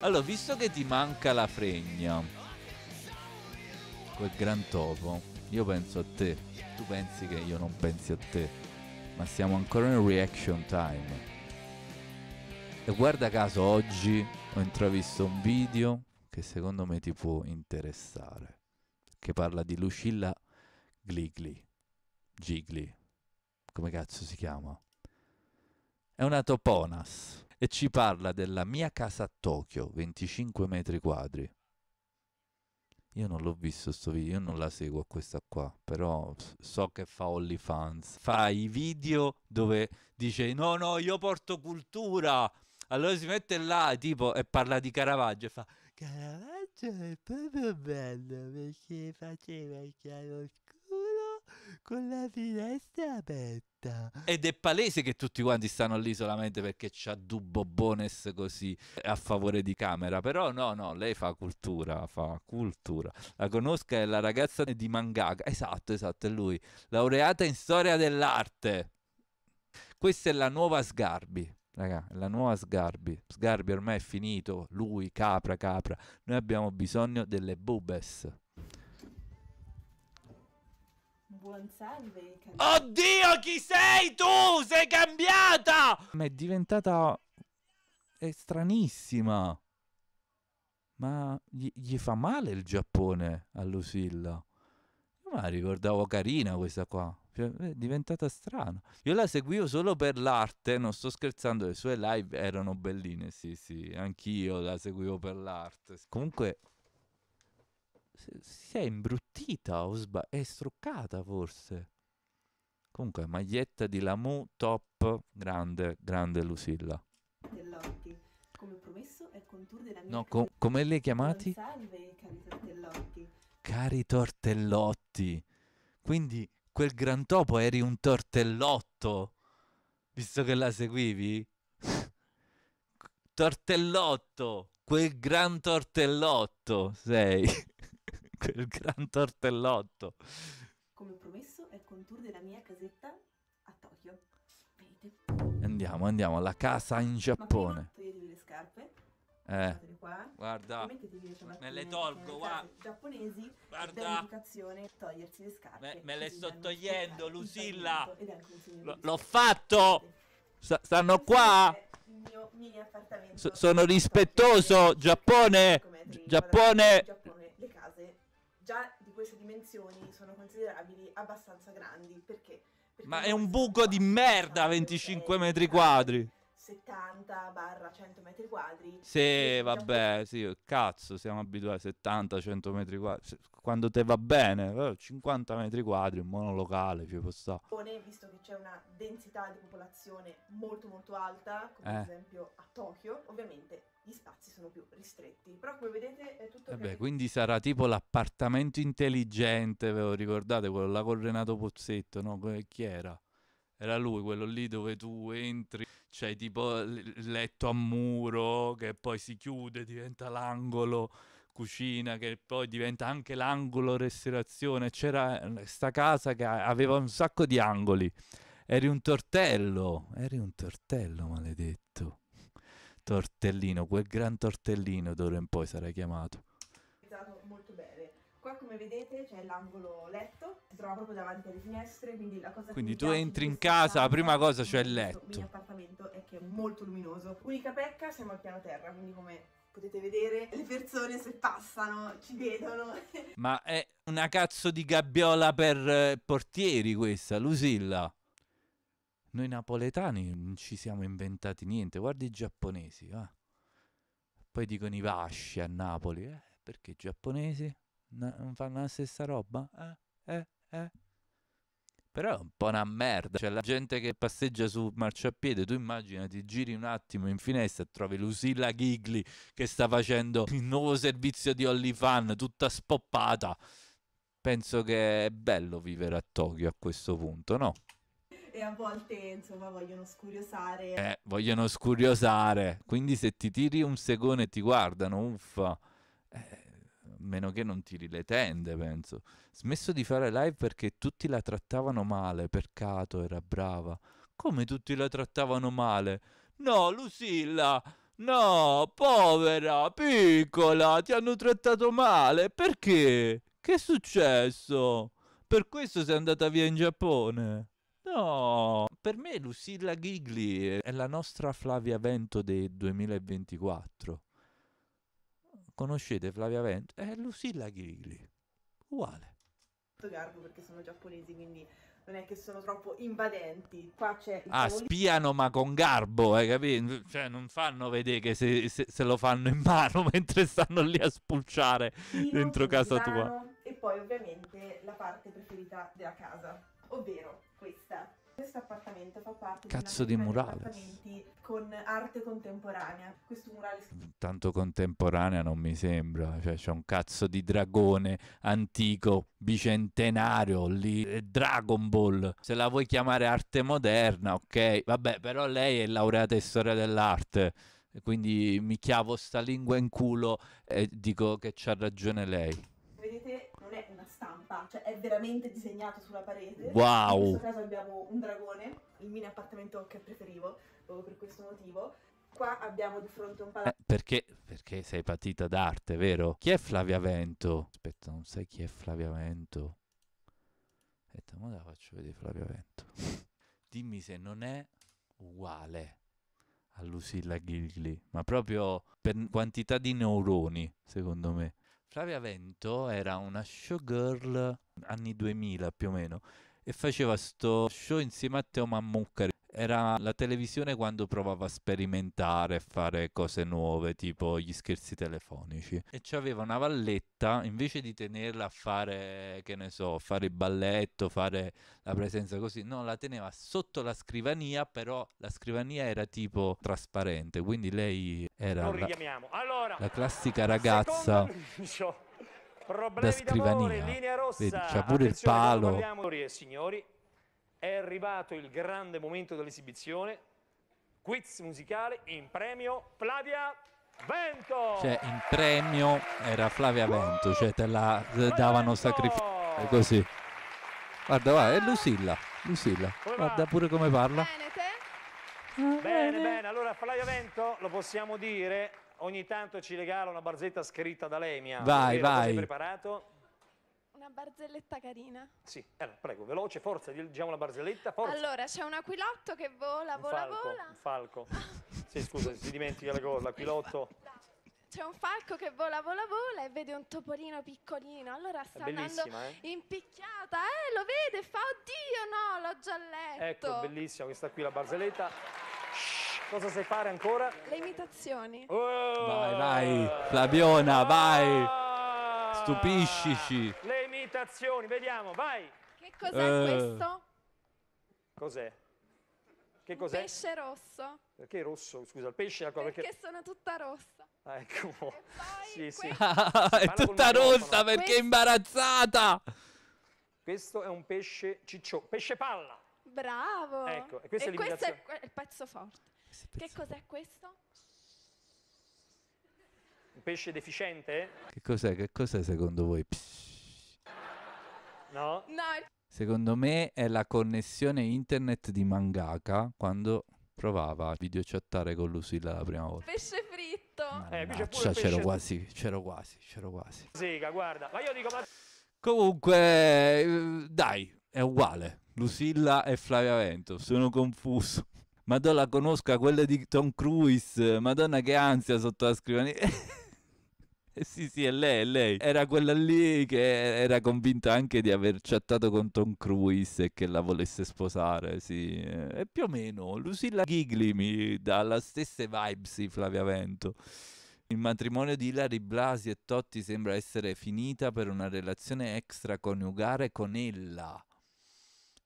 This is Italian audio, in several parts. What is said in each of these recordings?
Allora, visto che ti manca la fregna, quel gran topo, io penso a te. Tu pensi che io non pensi a te. Ma siamo ancora in reaction time. E guarda caso, oggi ho intravisto un video che secondo me ti può interessare. Che parla di Lucilla Gligli. Gigli. Come cazzo si chiama? È una toponas e ci parla della mia casa a Tokyo, 25 metri quadri. Io non l'ho visto sto video, io non la seguo questa qua, però so che fa OnlyFans. Fa i video dove dice no no io porto cultura, allora si mette là tipo e parla di Caravaggio e fa Caravaggio è proprio bello perché faceva il chiaroscuro con la finestra aperta. Ed è palese che tutti quanti stanno lì solamente perché c'ha Dubbo bonus così eh, a favore di camera. Però no, no, lei fa cultura, fa cultura. La conosca è la ragazza di Mangaka. Esatto, esatto, è lui. Laureata in storia dell'arte. Questa è la nuova Sgarbi. Raga, la nuova Sgarbi. Sgarbi ormai è finito. Lui, capra, capra. Noi abbiamo bisogno delle bubes. Buon salve, Oddio, chi sei tu? Sei cambiata! Ma è diventata... È stranissima. Ma gli, gli fa male il Giappone a Lucilla. Ma ricordavo carina questa qua. è diventata strana. Io la seguivo solo per l'arte, non sto scherzando, le sue live erano belline, sì, sì, anch'io la seguivo per l'arte. Comunque si è imbruttita partita o sba- è struccata forse. Comunque, maglietta di Lamu top, grande, grande Lucilla. Tellotti. Come promesso è con tour della mia No, co- come li chiamati? Salve, cari tortellotti. Cari tortellotti. Quindi quel gran topo eri un tortellotto. Visto che la seguivi? tortellotto, quel gran tortellotto sei. quel gran tortellotto. Come promesso, è con tour della mia casetta a Tokyo. Venite. Andiamo, andiamo alla casa in Giappone. toglietevi le scarpe. Eh, qua, guarda, me le tolgo, qua. giapponesi guarda. l'educazione togliersi le scarpe. Me, me le sto togliendo, Lucilla. L'ho fatto. S stanno qua. Sono rispettoso, Giappone. Giappone. Giappone già di queste dimensioni sono considerabili abbastanza grandi. Perché? Perché Ma è un buco di merda 25 metri quadri. 70-100 metri quadri. Sì, vabbè, sì, cazzo, siamo abituati a 70-100 metri quadri. Quando te va bene, 50 eh, metri quadri, un monolocale, ci può stare. Visto che c'è una densità di popolazione molto molto alta, come eh. ad esempio a Tokyo, ovviamente gli spazi sono più ristretti. Però come vedete è tutto... Vabbè, eh quindi sarà tipo l'appartamento intelligente, ve lo ricordate, quello là con Renato Pozzetto, no? Chi era? Era lui, quello lì dove tu entri cioè tipo il letto a muro che poi si chiude, diventa l'angolo cucina che poi diventa anche l'angolo restaurazione. C'era questa eh, casa che aveva un sacco di angoli. Eri un tortello, eri un tortello maledetto. Tortellino, quel gran tortellino d'ora in poi sarà chiamato come vedete c'è l'angolo letto, si trova proprio davanti alle finestre, quindi la cosa Quindi tu entri in casa, la prima cosa c'è cioè il letto. Il mio appartamento è che è molto luminoso. Unica pecca, siamo al piano terra, quindi come potete vedere le persone se passano ci vedono. Ma è una cazzo di gabbiola per eh, portieri questa, Lusilla. Noi napoletani non ci siamo inventati niente, guarda i giapponesi, va. Poi dicono i vasci a Napoli, eh? perché i giapponesi non fanno la stessa roba? Eh, eh, eh. Però è un po' una merda. C'è cioè, la gente che passeggia su marciapiede, tu immagina, ti giri un attimo in finestra e trovi Lucilla Gigli che sta facendo il nuovo servizio di OnlyFans, tutta spoppata. Penso che è bello vivere a Tokyo a questo punto, no? E a volte, insomma, vogliono scuriosare. Eh, vogliono scuriosare. Quindi se ti tiri un segone e ti guardano, uffa. Eh, meno che non tiri le tende, penso. Smesso di fare live perché tutti la trattavano male, peccato, era brava. Come tutti la trattavano male? No, Lucilla! No, povera, piccola, ti hanno trattato male. Perché? Che è successo? Per questo sei andata via in Giappone. No, per me Lucilla Gigli è la nostra Flavia Vento del 2024. Conoscete Flavia Vento? È Lucilla Ghigli, uguale. Garbo perché sono giapponesi, quindi non è che sono troppo invadenti. Qua c'è ah, tavolino. spiano ma con garbo, hai capito? Cioè, non fanno vedere che se, se, se lo fanno in mano mentre stanno lì a spulciare Pino, dentro casa tua. E poi ovviamente la parte preferita della casa, ovvero questa questo appartamento fa parte Cazzo di, di murale. con arte contemporanea. Questo murale tanto contemporanea non mi sembra, cioè c'è un cazzo di dragone antico bicentenario lì, eh, Dragon Ball. Se la vuoi chiamare arte moderna, ok. Vabbè, però lei è laureata in storia dell'arte quindi mi chiavo sta lingua in culo e dico che c'ha ragione lei. Vedete è una stampa, cioè è veramente disegnato sulla parete. Wow! In questo caso abbiamo un dragone, il mini appartamento che preferivo, proprio per questo motivo. Qua abbiamo di fronte un palazzo. Eh, perché, perché sei patita d'arte, vero? Chi è Flavia Vento? Aspetta, non sai chi è Flavia Vento? Aspetta, ora la faccio vedere Flavia Vento. Dimmi se non è uguale a Lucilla Ghigli, ma proprio per quantità di neuroni, secondo me. Flavia Vento era una showgirl anni 2000 più o meno e faceva sto show insieme a Teo Mammucari era la televisione quando provava a sperimentare, a fare cose nuove, tipo gli scherzi telefonici. E c'aveva una valletta, invece di tenerla a fare, che ne so, fare il balletto, fare la presenza così, no, la teneva sotto la scrivania, però la scrivania era tipo trasparente, quindi lei era la, allora, la, classica ragazza da scrivania. Vedi, c'ha pure il palo. Signori, è arrivato il grande momento dell'esibizione, quiz musicale in premio Flavia Vento. Cioè in premio era Flavia Vento, cioè te la davano sacrificio, così. Guarda, va, è Lucilla, Lucilla, come guarda va? pure come parla. Bene, bene, bene, allora Flavia Vento lo possiamo dire, ogni tanto ci regala una barzetta scritta da lei, mi Vai, vai. Sei preparato? una barzelletta carina. Sì, allora, prego, veloce, forza, diciamo una barzelletta, forza. Allora, c'è un aquilotto che vola, un vola, falco, vola. Un falco. sì, scusa, si dimentica la cosa, l'aquilotto. C'è un falco che vola, vola, vola e vede un topolino piccolino. Allora sta andando eh? in picchiata, eh, lo vede, fa oddio, no, l'ho già letto. Ecco, bellissima questa qui la barzelletta. Cosa sai fare ancora? Le imitazioni. Oh! Vai, vai, Flaviona, vai. Ah! Stupiscici. Le citazioni, vediamo, vai. Che cos'è eh. questo? Cos'è? Che cos'è? Pesce rosso. Perché rosso? Scusa, il pesce è perché... perché sono tutta rossa. Ah, ecco. Sì, sì. Ah, ah, ah, è tutta rossa perché questo... è imbarazzata. Questo è un pesce ciccio, pesce palla. Bravo. Ecco, e questo, e è, questo è, il pezzo forte. che cos'è questo? Un pesce deficiente? Che cos'è? Che cos'è secondo voi? Psh. No? No, Secondo me è la connessione internet di Mangaka quando provava a videochattare con Lucilla la prima volta. pesce fritto. Eh, pure c'ero pesce- quasi, c'ero quasi, c'ero quasi. Sega, guarda. Ma io dico, ma Comunque, eh, dai, è uguale. Lucilla e Flavia Vento, sono confuso. Madonna, conosca quella di Tom Cruise. Madonna, che ansia sotto la scrivania. Eh, sì, sì, è lei, è lei. Era quella lì che era convinta anche di aver chattato con Tom Cruise e che la volesse sposare, sì. E eh, più o meno, Lucilla Gigli mi dà la stessa vibes di Flavia Vento. Il matrimonio di Hilary Blasi e Totti sembra essere finita per una relazione extraconiugare con ella.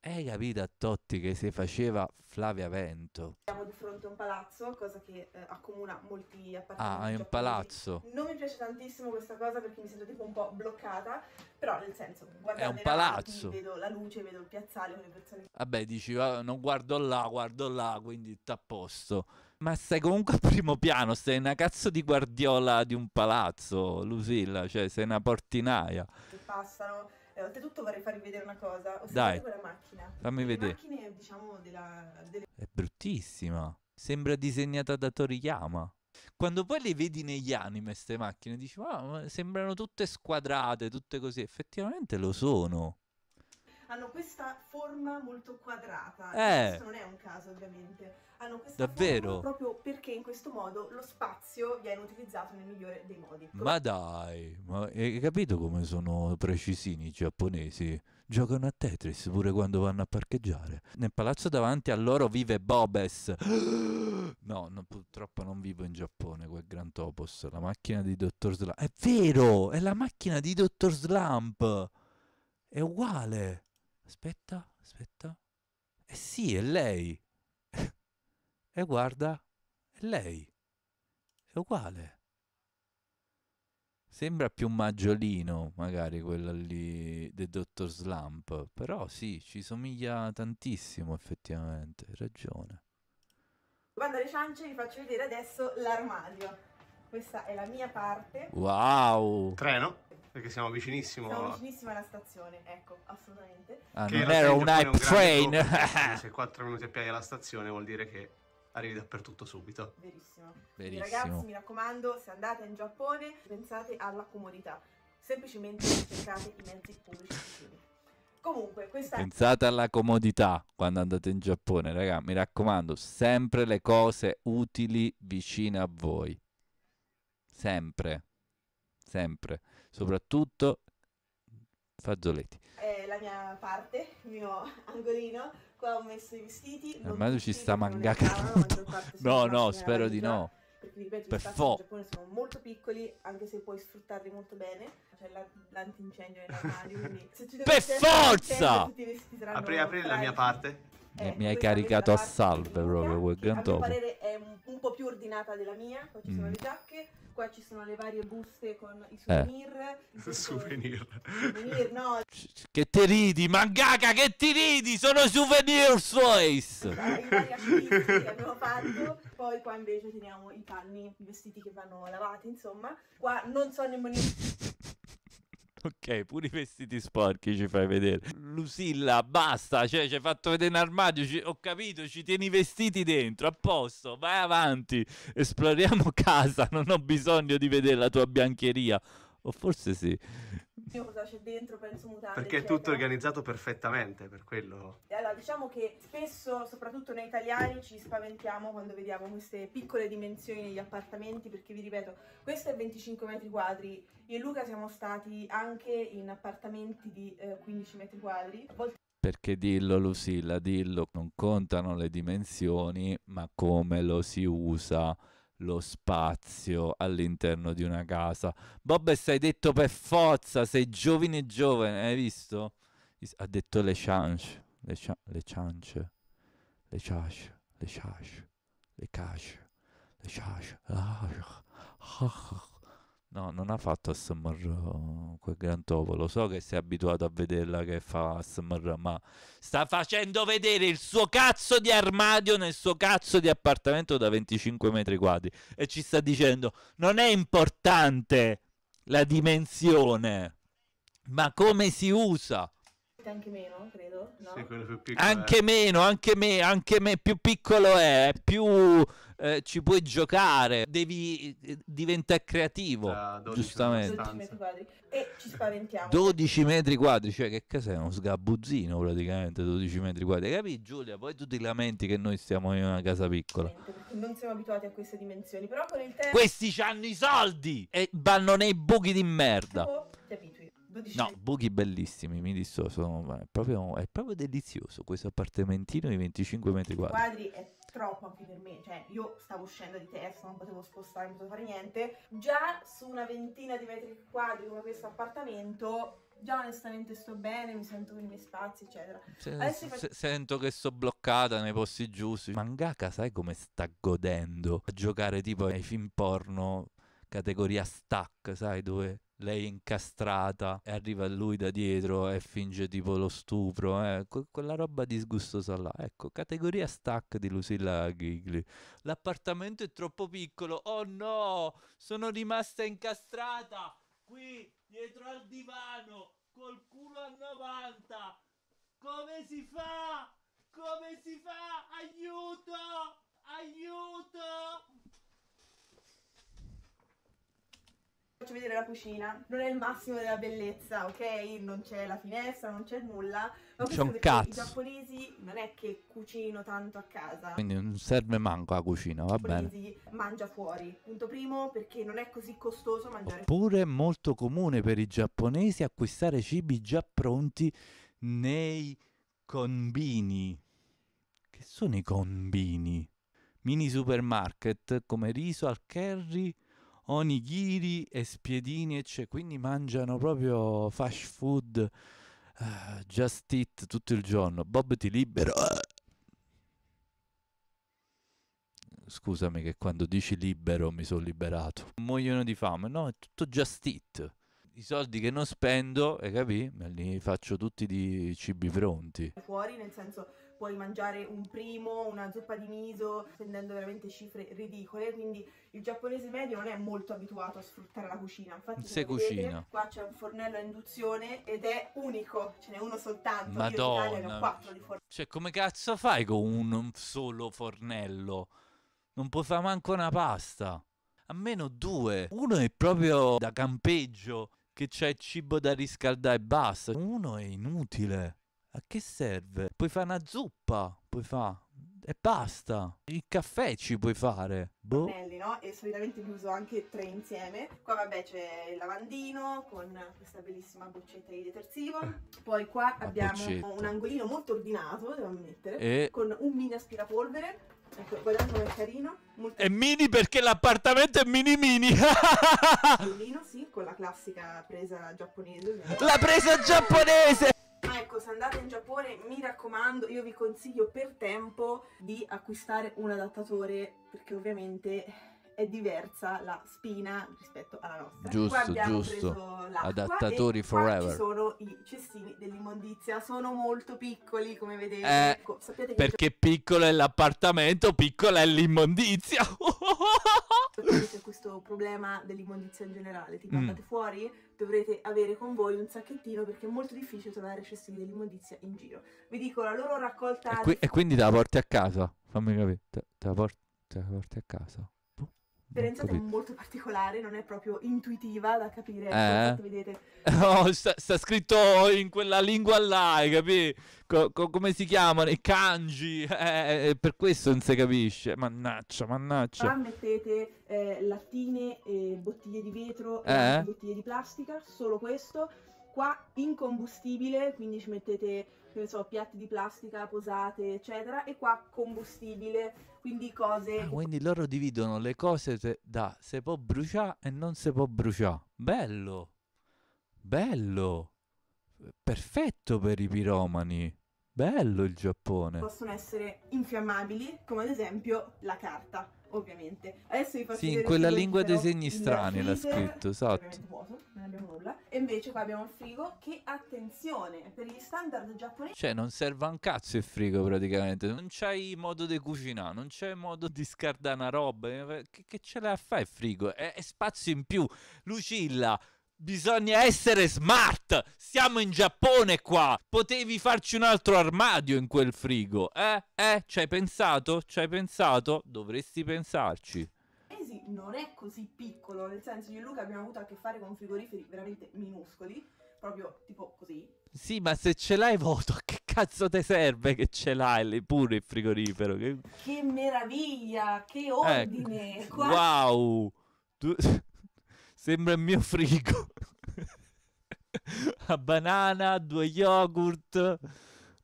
Hai capito a Totti che si faceva Flavia Vento? Siamo di fronte a un palazzo, cosa che eh, accomuna molti appartamenti. Ah, è un palazzo. Non mi piace tantissimo questa cosa perché mi sento tipo un po' bloccata, però nel senso, guardando È un palazzo. Avanti, vedo la luce, vedo il piazzale con le persone. Vabbè, dici, non guardo là, guardo là, quindi t'a posto. Ma stai comunque al primo piano, sei una cazzo di guardiola di un palazzo, Lusilla, cioè sei una portinaia. Che passano eh, oltretutto vorrei farvi vedere una cosa. Ho Dai. quella macchina. Fammi Le vedere. Macchine, diciamo, della, delle... È bruttissima. Sembra disegnata da Toriyama. Quando poi le vedi negli anime queste macchine, dici, ah, ma sembrano tutte squadrate, tutte così. Effettivamente lo sono. Hanno questa forma molto quadrata. Eh. Questo non è un caso, ovviamente hanno questa Davvero? proprio perché in questo modo lo spazio viene utilizzato nel migliore dei modi. Ma dai, ma hai capito come sono precisini i giapponesi? Giocano a Tetris pure quando vanno a parcheggiare. Nel palazzo davanti a loro vive Bobes. No, no, purtroppo non vivo in Giappone, quel gran topos. La macchina di Dottor Slump. È vero! È la macchina di Dottor Slump! È uguale! Aspetta, aspetta. Eh sì, è lei! e guarda, è lei. È uguale. Sembra più maggiolino, magari quello lì del Dottor Slump, però sì, ci somiglia tantissimo effettivamente, hai ragione. Guarda le ciance, vi faccio vedere adesso l'armadio. Questa è la mia parte. Wow! Treno? Perché siamo vicinissimo. Siamo vicinissimo alla stazione, ecco, assolutamente. Ah, che non era un hype train! Se 4 minuti a piedi alla stazione vuol dire che arrivi dappertutto subito. Verissimo. Verissimo. Ragazzi, mi raccomando, se andate in Giappone, pensate alla comodità. Semplicemente cercate i mezzi pubblici Comunque, questa... Pensate alla comodità quando andate in Giappone, raga, mi raccomando, sempre le cose utili vicine a voi. Sempre. Sempre. Soprattutto fagioleti. È eh, la mia parte, il mio angolino. Qua ho messo i vestiti. A eh, me ci sta mangaka. No, no, spero di no perché ripeto per i spazi in Giappone sono molto piccoli anche se puoi sfruttarli molto bene c'è la, l'antincendio nell'armadio quindi se per forza apri apri la mia parte eh, mi hai caricato a salve proprio quel canto. La mia parere è un, un, po' più ordinata della mia poi ci mm. sono le giacche Qua ci sono le varie buste con i eh. souvenir. Eh. Souvenir. souvenir no. Che ti ridi, mangaka, che ti ridi? Sono souvenir toys! che abbiamo fatto. Poi qua invece teniamo i panni, i vestiti che vanno lavati, insomma. Qua non so nemmeno... Ok, pure i vestiti sporchi ci fai vedere. Lusilla, basta, cioè ci hai fatto vedere un armadio, ci... ho capito, ci tieni i vestiti dentro, a posto, vai avanti, esploriamo casa, non ho bisogno di vedere la tua biancheria o forse sì. Io cosa c'è dentro, penso mutande. Perché è tutto organizzato perfettamente, per quello. Allora, diciamo che spesso, soprattutto noi italiani, ci spaventiamo quando vediamo queste piccole dimensioni degli appartamenti, perché vi ripeto, questo è 25 metri quadri. Io e Luca siamo stati anche in appartamenti di eh, 15 metri quadri. Volte perché dillo Lucilla, dillo, non contano le dimensioni, ma come lo si usa lo spazio all'interno di una casa. Bob, stai detto per forza, sei giovine giovane, hai visto? Ha detto le chance, le, cha- le chance, le chance, le chance, le chance, le chance. Le ah, chance. Ah, ah, No, non ha fatto ASMR uh, quel gran topo. Lo so che sei abituato a vederla che fa ASMR, ma sta facendo vedere il suo cazzo di armadio nel suo cazzo di appartamento da 25 metri quadri e ci sta dicendo: Non è importante la dimensione, ma come si usa. Anche meno, credo. No? Sì, più piccolo, anche eh. meno, anche me, anche me. Più piccolo è, più eh, ci puoi giocare, devi eh, diventare creativo. Ah, da giustamente. 12 metri quadri. E ci spaventiamo. 12 metri quadri, cioè che cos'è? Uno sgabuzzino praticamente, 12 metri quadri. Capi Giulia? Poi tu ti lamenti che noi stiamo in una casa piccola. Non siamo abituati a queste dimensioni, però con il tempo... Questi hanno i soldi e vanno nei buchi di merda. Oh, no, buchi bellissimi, mi dissocio. È proprio, è proprio delizioso questo appartamentino di 25 metri quadri. Quadri è troppo anche per me, cioè io stavo uscendo di testa, non potevo spostare, non potevo fare niente. Già su una ventina di metri quadri come questo appartamento, già onestamente sto bene, mi sento con i miei spazi, eccetera. Se, se, Sento che sto bloccata nei posti giusti. Mangaka sai come sta godendo a giocare tipo ai film porno categoria stack, sai, dove lei incastrata e arriva lui da dietro e finge tipo lo stupro, eh. Que- quella roba disgustosa là. Ecco, categoria stack di Lucilla Gigli. L'appartamento è troppo piccolo. Oh no, sono rimasta incastrata qui dietro al divano col culo a 90. Come si fa? Come si fa? Aiuto! Aiuto! faccio vedere la cucina, non è il massimo della bellezza, ok? Non c'è la finestra, non c'è nulla. Ma c'è un cazzo. I giapponesi non è che cucino tanto a casa. Quindi non serve manco la cucina, va bene. I giapponesi mangia fuori. Punto primo, perché non è così costoso mangiare fuori. Oppure è molto comune per i giapponesi acquistare cibi già pronti nei combini. Che sono i combini? Mini supermarket come riso al curry onigiri e spiedini, eccetera. Cioè, quindi mangiano proprio fast food, uh, just eat tutto il giorno. Bob ti libero. Scusami che quando dici libero mi sono liberato. Muoiono di fame, no, è tutto just eat. I soldi che non spendo, e capi? Me li faccio tutti di cibi pronti. Fuori, nel senso, puoi mangiare un primo, una zuppa di miso, spendendo veramente cifre ridicole, quindi il giapponese medio non è molto abituato a sfruttare la cucina. Infatti se cucina. Vedete, qua c'è un fornello a induzione ed è unico, ce n'è uno soltanto, Madonna. io in Italia ne ho quattro di fornello. Cioè come cazzo fai con un solo fornello? Non puoi fare manco una pasta. Almeno due. Uno è proprio da campeggio che c'è cibo da riscaldare e basta. Uno è inutile. A che serve? Puoi fare una zuppa, puoi fare... E basta! Il caffè ci puoi fare! Boh. Pannelli, no? E solitamente li uso anche tre insieme. Qua vabbè c'è il lavandino con questa bellissima boccetta di detersivo. Eh, Poi qua La abbiamo boccetta. un angolino molto ordinato, devo ammettere, e... con un mini aspirapolvere. Ecco, guardando è carino. Molto... È mini perché l'appartamento è mini mini. Bellino, sì, con la classica presa giapponese. La presa giapponese! Ecco, se andate in Giappone, mi raccomando, io vi consiglio per tempo di acquistare un adattatore perché ovviamente è diversa la spina rispetto alla nostra. Giusto, giusto. Adattatori forever. Ci sono i cestini dell'immondizia, sono molto piccoli come vedete. Eh, ecco, perché gio- piccolo è l'appartamento, piccola è l'immondizia. perché esatto, avete questo problema dell'immondizia in generale, tipo mm. andate fuori, dovrete avere con voi un sacchettino perché è molto difficile trovare cestini dell'immondizia in giro. Vi dico, la loro raccolta... E, qui, di... e quindi te la porti a casa, fammi capire, te, te, la, por- te la porti a casa. Ferenza è molto particolare, non è proprio intuitiva da capire. Ecco, eh. Oh, sta, sta, scritto in quella lingua là, hai Co- co- come si chiamano? I kanji. Eh, eh, eh, eh per questo non si capisce. Mannaccia, mannaggia. Qua mettete eh, lattine, eh, bottiglie di vetro, eh. bottiglie di plastica, solo questo. Qua incombustibile, quindi ci mettete, che ne so, piatti di plastica, posate, eccetera. E qua combustibile quindi cose... Ah, quindi loro dividono le cose se- da se può bruciare e non se può bruciare. Bello! Bello! Perfetto per i piromani! Bello il Giappone! Possono essere infiammabili, come ad esempio la carta, ovviamente. Adesso vi faccio Sì, in quella lingua dei segni strani l'ha scritto, esatto. E invece qua abbiamo il frigo che, attenzione, per gli standard giapponesi... Cioè, non serve un cazzo il frigo praticamente. Non c'hai modo di cucinare, non c'è modo di scardare una roba. Che, che ce la fa il frigo? È, è spazio in più. Lucilla... Bisogna essere smart! Siamo in Giappone qua! Potevi farci un altro armadio in quel frigo, eh? Eh? Ci hai pensato? Ci hai pensato? Dovresti pensarci. Maisi non è così piccolo, nel senso io e Luca abbiamo avuto a che fare con frigoriferi veramente minuscoli, proprio tipo così. Sì, ma se ce l'hai voto, che cazzo ti serve che ce l'hai pure il frigorifero? Che, che meraviglia, che ordine! Eh, Qua... Wow! Tu... Sembra il mio frigo. a banana, due yogurt,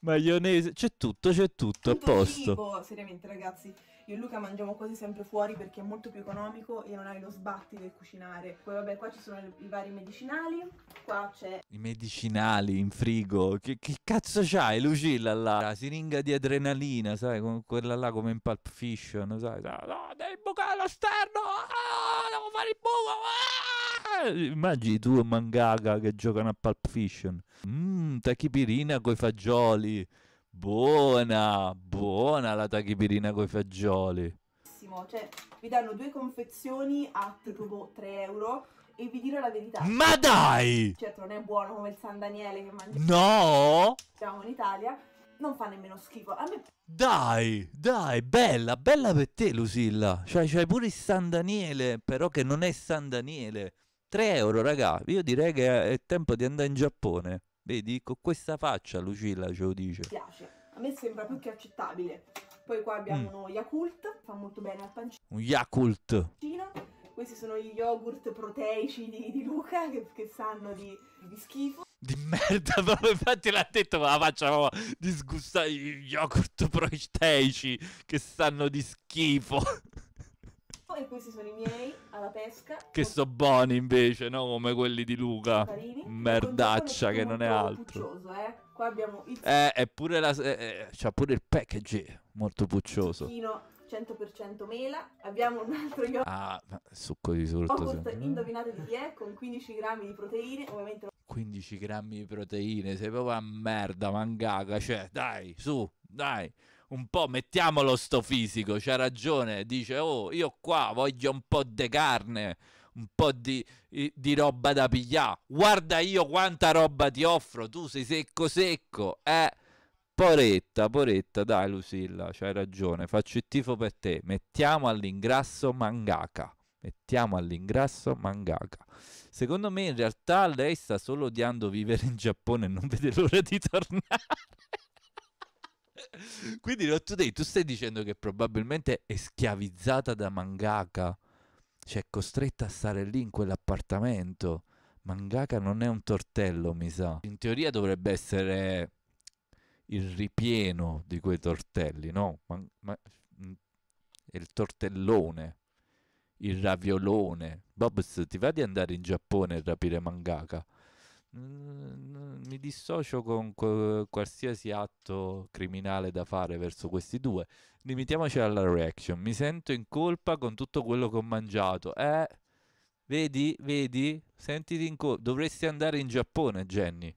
maionese, c'è tutto, c'è tutto, tutto a posto. Cibo, seriamente ragazzi. Io e Luca mangiamo quasi sempre fuori perché è molto più economico e non hai lo sbatti del cucinare. Poi vabbè, qua ci sono i vari medicinali, qua c'è... I medicinali in frigo, che, che cazzo c'hai Lucilla là? La siringa di adrenalina, sai, quella là come in Pulp Fiction, sai? No, no devi bucare lo sterno, ah, devo fare il buco, ah! Immagini tu e Mangaka che giocano a Pulp Fiction. Mmm, tachipirina coi fagioli. Buona, buona la tachipirina con i fagioli. Cioè, vi danno due confezioni a tipo 3 euro e vi dirò la verità. Ma dai! Certo, non è buono come il San Daniele che mangiamo. No! Siamo in Italia. Non fa nemmeno schifo. A me... Dai, dai, bella, bella per te, Lusilla. Cioè, c'hai pure il San Daniele, però che non è San Daniele. 3 euro, raga. Io direi che è tempo di andare in Giappone. Vedi, con questa faccia Lucilla ce lo dice. Mi piace, a me sembra più che accettabile. Poi qua abbiamo mm. uno Yakult, fa molto bene al pancino. Un Yakult! Questi sono gli yogurt proteici di, di Luca che, che sanno di, di schifo di merda proprio infatti l'ha detto ma la faccia disgustare gli yogurt proteici che stanno di schifo e questi sono i miei alla pesca. Che so buoni invece, no? Come quelli di Luca. Carini. Merdaccia che non è altro. Puccioso, eh? Qua abbiamo il... Eh, è pure la... Eh, eh, c'ha pure il package molto puccioso. Zucchino 100% mela. Abbiamo un altro yogurt. Ah, succo di sorto. sì. Eh. indovinate di chi è, con 15 grammi di proteine, ovviamente... 15 grammi di proteine, sei proprio a merda, mangaga, cioè, dai, su, dai un po' mettiamolo sto fisico, c'ha ragione, dice oh io qua voglio un po' di carne, un po' di, di roba da pigliare, guarda io quanta roba ti offro, tu sei secco secco, eh. Poretta, poretta, dai Lucilla, c'hai ragione, faccio il tifo per te, mettiamo all'ingrasso Mangaka, mettiamo all'ingrasso Mangaka. Secondo me in realtà lei sta solo odiando vivere in Giappone e non vede l'ora di tornare. Quindi Rottodei, tu stai dicendo che probabilmente è schiavizzata da Mangaka, cioè costretta a stare lì in quell'appartamento. Mangaka non è un tortello, mi sa. In teoria dovrebbe essere il ripieno di quei tortelli, no? Ma, ma, mm, il tortellone, il raviolone. Bobs, ti va di andare in Giappone a rapire Mangaka? Mi dissocio con co- qualsiasi atto criminale da fare verso questi due. Limitiamoci alla reaction. Mi sento in colpa con tutto quello che ho mangiato. Eh, vedi, vedi, sentiti in colpa. Dovresti andare in Giappone, Jenny,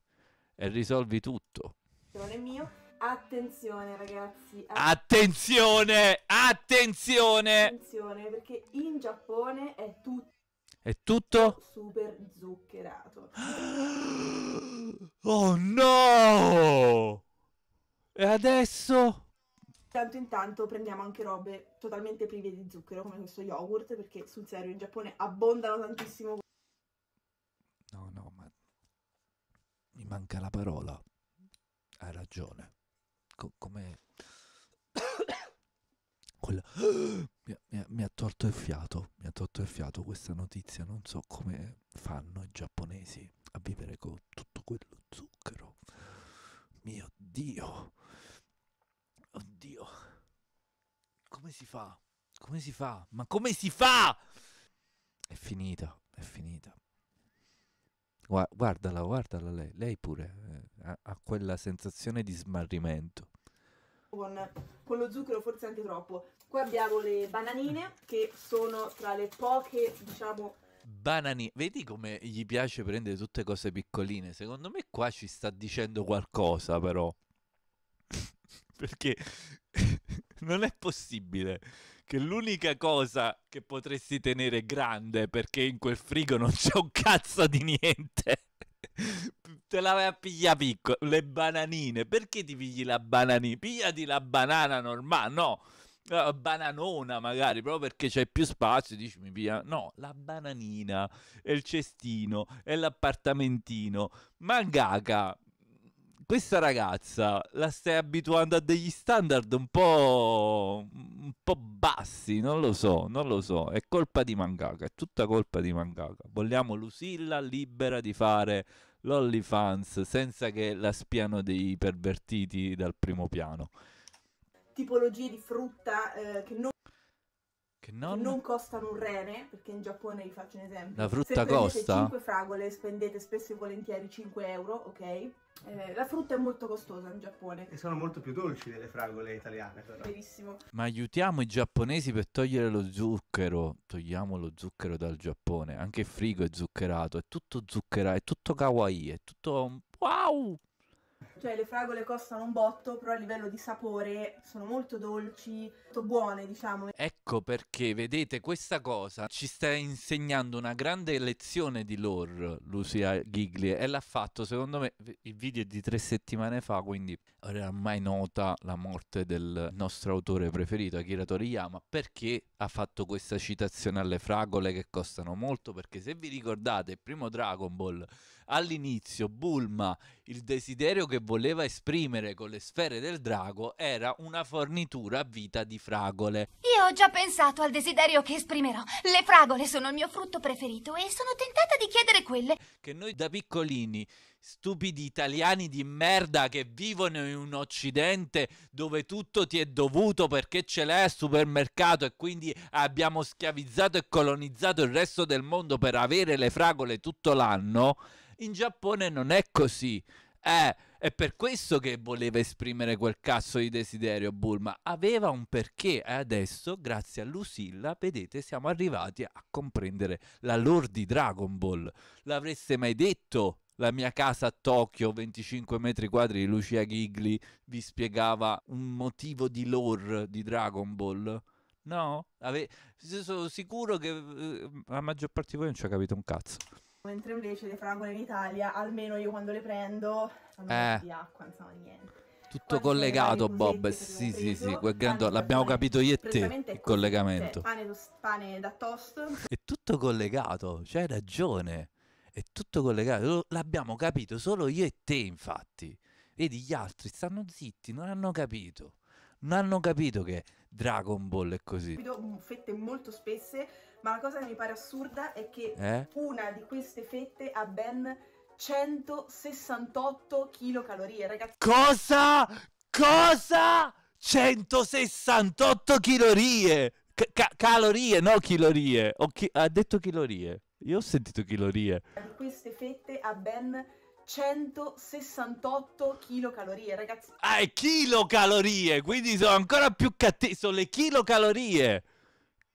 e risolvi tutto. È mio. Attenzione ragazzi, Attenzione! Attenzione! attenzione perché in Giappone è tutto è tutto super zuccherato. Oh no! E adesso? Tanto in tanto prendiamo anche robe totalmente prive di zucchero come questo yogurt perché sul serio in Giappone abbondano tantissimo. No, no, ma mi manca la parola. Hai ragione. Co- come quella mi ha, mi, ha, mi ha, torto il fiato, mi ha torto il fiato questa notizia, non so come fanno i giapponesi a vivere con tutto quello zucchero. Mio Dio, oddio, come si fa? Come si fa? Ma come si fa? È finita, è finita. Guardala, guardala lei, lei pure eh, ha, ha quella sensazione di smarrimento con, con lo zucchero forse anche troppo. Qua abbiamo le bananine che sono tra le poche, diciamo, banani. Vedi come gli piace prendere tutte cose piccoline? Secondo me qua ci sta dicendo qualcosa, però. Perché non è possibile che l'unica cosa che potresti tenere grande perché in quel frigo non c'è un cazzo di niente. Te la vai a pigliare piccola, le bananine. Perché ti pigli la bananina? Pigliati la banana normale, no? La eh, bananona magari, proprio perché c'è più spazio, dici mi piglia... No, la bananina, e il cestino, e l'appartamentino. Mangaka, questa ragazza la stai abituando a degli standard un po', un po', bassi, non lo so, non lo so, è colpa di Mangaka, è tutta colpa di Mangaka. Vogliamo Lucilla libera di fare l'OnlyFans senza che la spiano dei pervertiti dal primo piano. Tipologie di frutta eh, che non... Che non... non costano un rene, perché in Giappone vi faccio un esempio. La frutta costa? 5 fragole spendete spesso e volentieri 5 euro, ok? Eh, la frutta è molto costosa in Giappone. E sono molto più dolci delle fragole italiane, però. Verissimo. Ma aiutiamo i giapponesi per togliere lo zucchero. Togliamo lo zucchero dal Giappone. Anche il frigo è zuccherato. È tutto zuccherato, è tutto kawaii, è tutto... Wow! Cioè le fragole costano un botto, però a livello di sapore sono molto dolci, molto buone diciamo. Ecco perché, vedete, questa cosa ci sta insegnando una grande lezione di lore Lucia Gigli e l'ha fatto, secondo me, il video è di tre settimane fa, quindi oramai nota la morte del nostro autore preferito, Akira Toriyama, perché ha fatto questa citazione alle fragole che costano molto, perché se vi ricordate il primo Dragon Ball all'inizio Bulma il desiderio che voleva esprimere con le sfere del drago era una fornitura a vita di fragole. Io ho già pensato al desiderio che esprimerò. Le fragole sono il mio frutto preferito e sono tentata di chiedere quelle. Che noi da piccolini stupidi italiani di merda che vivono in un occidente dove tutto ti è dovuto perché ce l'hai al supermercato e quindi abbiamo schiavizzato e colonizzato il resto del mondo per avere le fragole tutto l'anno. In Giappone non è così. Eh, è per questo che voleva esprimere quel cazzo di desiderio Bulma. Aveva un perché e adesso, grazie a Lucilla, vedete, siamo arrivati a comprendere la lore di Dragon Ball. L'avreste mai detto? La mia casa a Tokyo, 25 metri quadri di Lucia Ghigli, vi spiegava un motivo di lore di Dragon Ball? No? Ave- sono sicuro che eh, la maggior parte di voi non ci ha capito un cazzo. Mentre invece le fragole in Italia, almeno io quando le prendo, hanno eh. di acqua, insomma, niente. Tutto Qualche collegato, Bob. Sì, sì, sì, quel grande... l'abbiamo capito io e te. Il collegamento. Cioè, pane, tos- pane da toast. È tutto collegato, c'hai ragione. È tutto collegato. L'abbiamo capito solo io e te, infatti. Vedi, gli altri stanno zitti, non hanno capito non hanno capito che Dragon Ball è così. Mm, fette molto spesse, ma la cosa che mi pare assurda è che eh? una di queste fette ha ben 168 kcal, ragazzi. Cosa? Cosa? 168 calorie! Ca calorie, no chilorie. Chi ha detto chilorie. Io ho sentito chilorie. Di queste fette ha ben 168 chilocalorie, ragazzi. Ah, è chilocalorie, quindi sono ancora più cattive. Sono le chilocalorie.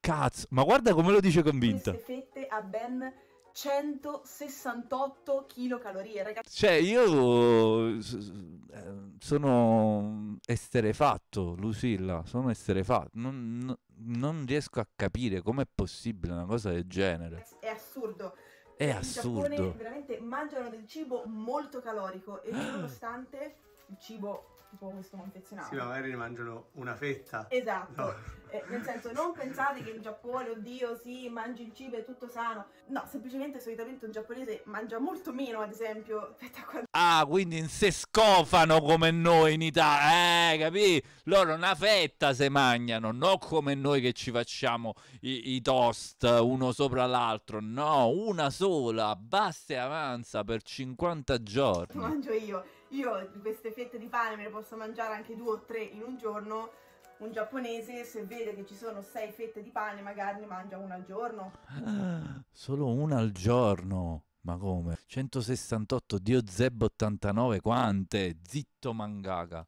Cazzo, ma guarda come lo dice convinta. Queste fette a ben 168 kcal. Ragazzi. Cioè, io ehm, sono esterefatto, Lucilla, sono esterefatto. Non, non riesco a capire com'è possibile una cosa del genere. È assurdo. È assurdo. In Giappone veramente mangiano del cibo molto calorico e ah. nonostante il cibo tipo questo confezionato. Sì, magari ne mangiano una fetta. Esatto. No. Eh, nel senso, non pensate che in Giappone, oddio, sì, mangi il cibo, è tutto sano. No, semplicemente solitamente un giapponese mangia molto meno, ad esempio. Aspetta, quando... Ah, quindi se scofano come noi in Italia, eh, capi? Loro una fetta se mangiano, non come noi che ci facciamo i, i toast uno sopra l'altro. No, una sola, basta e avanza per 50 giorni. Lo Mangio io io queste fette di pane me le posso mangiare anche due o tre in un giorno, un giapponese se vede che ci sono sei fette di pane magari ne mangia una al giorno. Ah, solo una al giorno? Ma come? 168, Dio Zeb 89, quante? Zitto mangaka.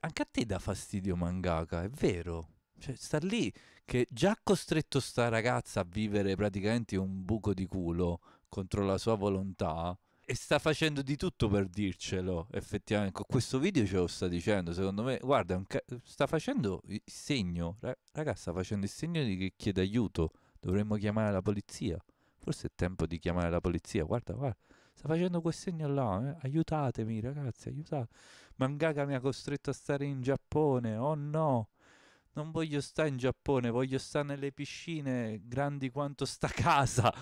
Anche a te dà fastidio mangaka, è vero. Cioè, sta lì che già costretto sta ragazza a vivere praticamente un buco di culo contro la sua volontà, e sta facendo di tutto per dircelo, effettivamente. Con questo video ce lo sta dicendo, secondo me. Guarda, ca- sta facendo il segno, raga, sta facendo il segno di che chiede aiuto. Dovremmo chiamare la polizia. Forse è tempo di chiamare la polizia. Guarda, guarda, sta facendo quel segno là. Eh? Aiutatemi, ragazzi, aiutate. Mangaka mi ha costretto a stare in Giappone. Oh no non voglio stare in Giappone, voglio stare nelle piscine grandi quanto sta casa.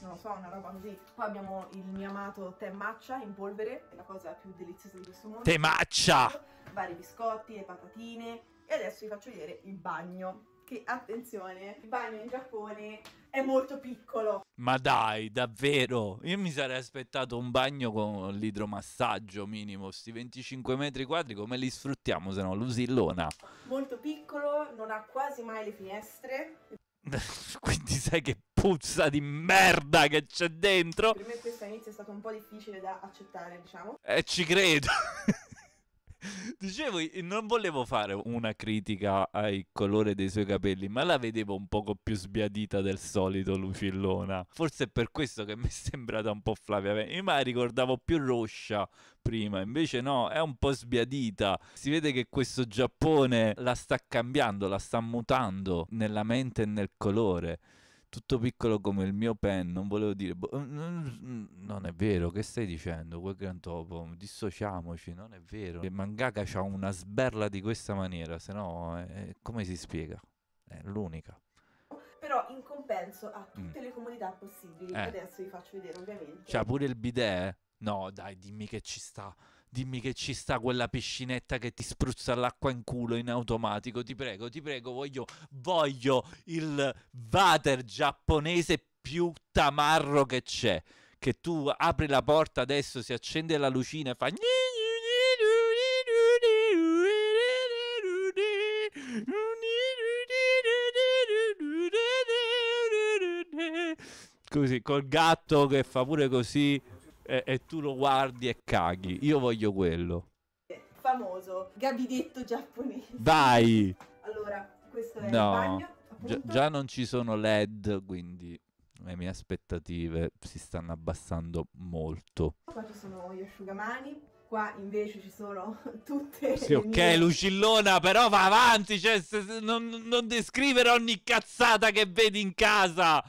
Non lo so, una roba così. Poi abbiamo il mio amato tè matcha in polvere, è la cosa più deliziosa di questo mondo. Tè matcha! Vari biscotti, le patatine e adesso vi faccio vedere il bagno che attenzione, il bagno in Giappone è molto piccolo. Ma dai, davvero? Io mi sarei aspettato un bagno con l'idromassaggio minimo, sti 25 metri quadri come li sfruttiamo se no l'usillona? Molto piccolo, non ha quasi mai le finestre. Quindi sai che puzza di merda che c'è dentro? Per me questo inizio è stato un po' difficile da accettare, diciamo. eh, ci credo. Dicevo, non volevo fare una critica al colore dei suoi capelli, ma la vedevo un poco più sbiadita del solito Lucillona. Forse è per questo che mi è sembrata un po' Flavia. Io me ricordavo più roscia prima, invece no, è un po' sbiadita. Si vede che questo Giappone la sta cambiando, la sta mutando nella mente e nel colore tutto piccolo come il mio pen, non volevo dire, bo- non è vero, che stai dicendo, quel gran topo, dissociamoci, non è vero. Il mangaka ha una sberla di questa maniera, se no eh, come si spiega? È l'unica. Però in compenso ha mm. tutte mm. le comodità possibili, eh. adesso vi faccio vedere ovviamente. C'ha pure il bidet? No dai, dimmi che ci sta dimmi che ci sta quella piscinetta che ti spruzza l'acqua in culo in automatico, ti prego, ti prego, voglio, voglio il water giapponese più tamarro che c'è. Che tu apri la porta adesso, si accende la lucina e fa... Così, col gatto che fa pure così e, e tu lo guardi e caghi. Io voglio quello. Eh, famoso gabinetto giapponese. Vai! Allora, questo è no. il bagno. Gi- già non ci sono LED, quindi le mie aspettative si stanno abbassando molto. Qua ci sono gli asciugamani, qua invece ci sono tutte sì, ok mie... Lucillona però va avanti cioè, se, se, non, non descrivere ogni cazzata che vedi in casa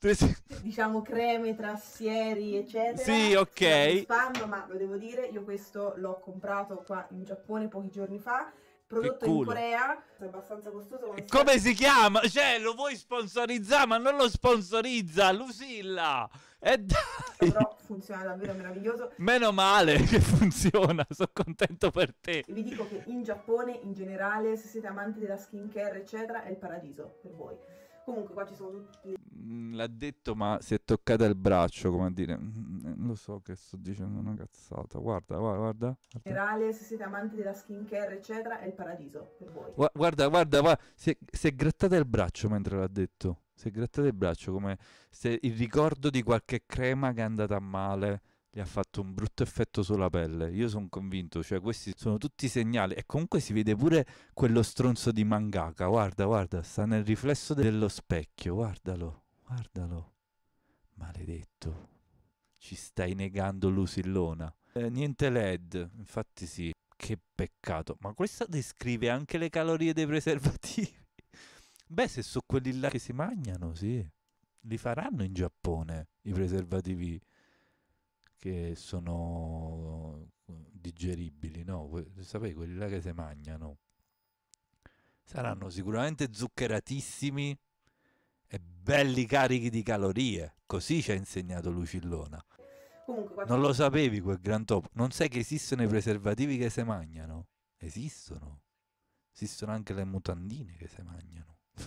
diciamo creme, trassieri, eccetera. Sì, ok. Spam, ma lo devo dire, io questo l'ho comprato qua in Giappone pochi giorni fa. Prodotto in Corea, è abbastanza costoso. Come, come si chiama? Cioè, lo vuoi sponsorizzare, ma non lo sponsorizza, Lusilla. E dai. Però funziona davvero meraviglioso. Meno male che funziona, sono contento per te. Vi dico che in Giappone, in generale, se siete amanti della skincare, eccetera, è il paradiso per voi. Comunque qua ci sono tutti... Mm, l'ha detto ma si è toccata il braccio, come a dire, mm, mm, lo so che sto dicendo una cazzata, guarda, guarda, guarda. Generale, se siete amanti della skincare, eccetera, è il paradiso per voi. guarda, guarda, guarda, si è, si è grattata il braccio mentre l'ha detto, si è grattata il braccio come se il ricordo di qualche crema che è andata male gli ha fatto un brutto effetto sulla pelle. Io sono convinto, cioè questi sono tutti segnali e comunque si vede pure quello stronzo di Mangaka. Guarda, guarda, sta nel riflesso dello specchio, guardalo, guardalo. Maledetto. Ci stai negando l'usillona. Eh, niente LED, infatti sì. Che peccato. Ma questo descrive anche le calorie dei preservativi. Beh, se sono quelli là che si mangiano, sì. Li faranno in Giappone i preservativi che sono eh, digeribili, no? Sapete, quelli là che si mangiano saranno sicuramente zuccheratissimi e belli carichi di calorie. Così ci ha insegnato Lucillona. Comunque, Non lo sapevi quel gran topo. Non sai che esistono i preservativi che si mangiano? Esistono. Esistono anche le mutandine che si mangiano.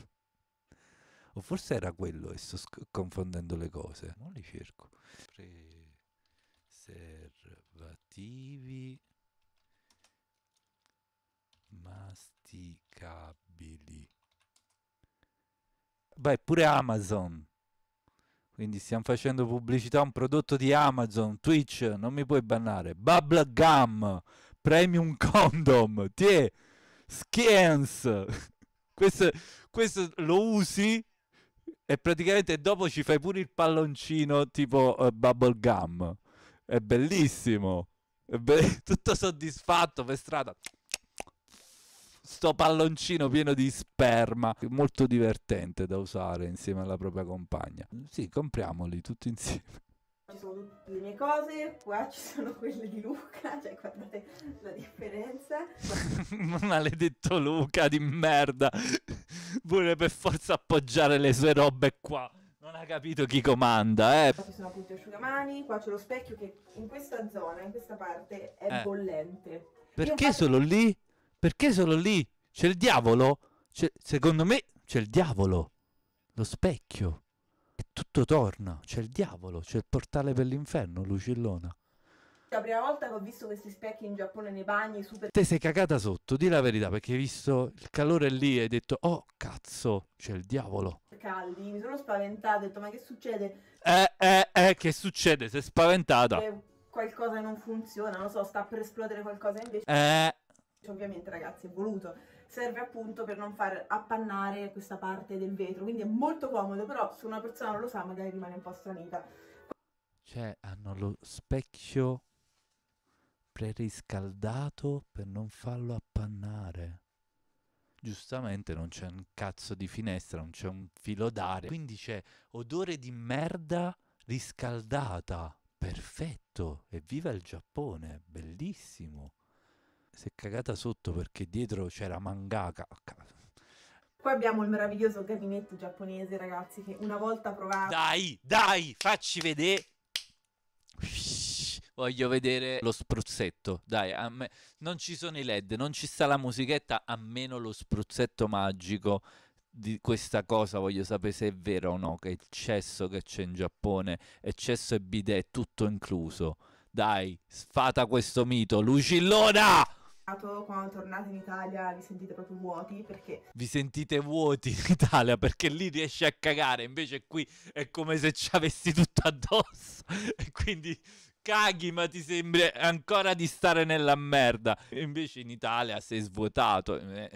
o forse era quello e sto confondendo le cose. Non li cerco. Pre preservativi masticabili. Beh, pure Amazon. Quindi stiamo facendo pubblicità a un prodotto di Amazon, Twitch, non mi puoi bannare. Bubble Gum, Premium Condom, tie, Skiens. Questo, questo lo usi e praticamente dopo ci fai pure il palloncino tipo uh, Bubble Gum. È bellissimo. È be- tutto soddisfatto per strada. Sto palloncino pieno di sperma. Molto divertente da usare insieme alla propria compagna. Sì, compriamoli tutti insieme ci sono tutte le mie cose, qua ci sono quelle di Luca, cioè guardate la differenza. Maledetto Luca di merda, vuole per forza appoggiare le sue robe qua non ha capito chi comanda, eh. Qua ci sono appunto asciugamani, qua c'è lo specchio che in questa zona, in questa parte, è Eh. bollente. Perché infatti- solo lì? Perché solo lì? C'è il diavolo? C'è- secondo me c'è il diavolo. Lo specchio. E tutto torna. C'è il diavolo. C'è il portale per l'inferno, Lucillona. La prima volta che ho visto questi specchi in Giappone nei bagni super... Te sei cagata sotto, di la verità, perché hai visto il calore lì e hai detto, oh cazzo, c'è il diavolo. Caldi, mi sono spaventata, ho detto, ma che succede? Eh, eh, eh, che succede? Sei spaventata. Che qualcosa non funziona, non so, sta per esplodere qualcosa invece... Eh... Cioè, ovviamente ragazzi è voluto, serve appunto per non far appannare questa parte del vetro, quindi è molto comodo, però se una persona non lo sa magari rimane un po' stranita. Cioè hanno lo specchio preriscaldato per non farlo appannare. Giustamente non c'è un cazzo di finestra, non c'è un filo d'aria, quindi c'è odore di merda riscaldata. Perfetto, evviva il Giappone, bellissimo. Si è cagata sotto perché dietro c'era mangaka. Oh, Poi abbiamo il meraviglioso gabinetto giapponese, ragazzi, che una volta provato... Dai, dai, facci vedere! voglio vedere lo spruzzetto. Dai, a me... non ci sono i LED, non ci sta la musichetta, a meno lo spruzzetto magico di questa cosa voglio sapere se è vero o no che il cesso che c'è in Giappone e cesso e bidet è tutto incluso dai sfata questo mito Lucillona quando tornate in Italia vi sentite proprio vuoti perché vi sentite vuoti in Italia perché lì riesci a cagare invece qui è come se ci avessi tutto addosso e quindi caghi ma ti sembra ancora di stare nella merda. Invece in Italia sei svuotato. Eh.